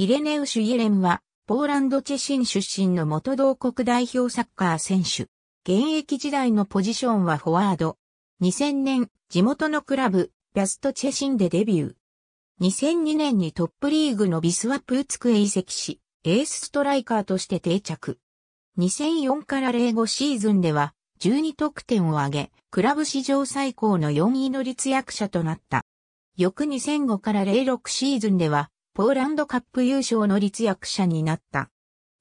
イレネウシュ・イエレンは、ポーランドチェシン出身の元同国代表サッカー選手。現役時代のポジションはフォワード。2000年、地元のクラブ、ビャストチェシンでデビュー。2002年にトップリーグのビスワプーツクへ移籍し、エースストライカーとして定着。2004から05シーズンでは、12得点を挙げ、クラブ史上最高の4位の立役者となった。翌2005から06シーズンでは、ポーランドカップ優勝の立役者になった。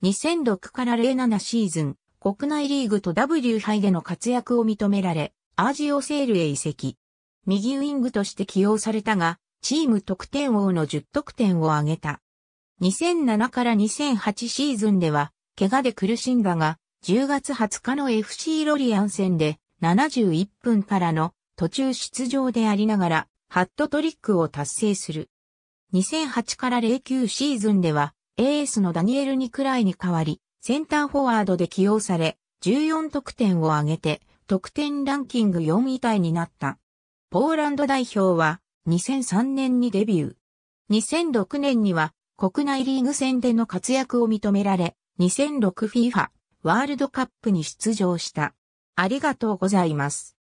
2006から07シーズン、国内リーグと W 杯での活躍を認められ、アージオセールへ移籍。右ウィングとして起用されたが、チーム得点王の10得点を挙げた。2007から2008シーズンでは、怪我で苦しんだが、10月20日の FC ロリアン戦で71分からの途中出場でありながら、ハットトリックを達成する。2008から09シーズンでは、エースのダニエル・ニクライに代わり、センターフォワードで起用され、14得点を挙げて、得点ランキング4位体になった。ポーランド代表は、2003年にデビュー。2006年には、国内リーグ戦での活躍を認められ、2006FIFA ワールドカップに出場した。ありがとうございます。